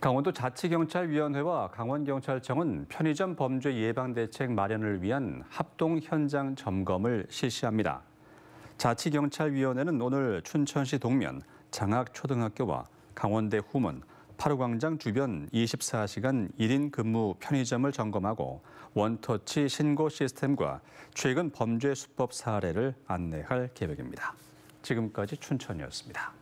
강원도 자치경찰위원회와 강원경찰청은 편의점 범죄 예방 대책 마련을 위한 합동 현장 점검을 실시합니다. 자치경찰위원회는 오늘 춘천시 동면 장학초등학교와 강원대 후문, 파루광장 주변 24시간 1인 근무 편의점을 점검하고 원터치 신고 시스템과 최근 범죄 수법 사례를 안내할 계획입니다. 지금까지 춘천이었습니다.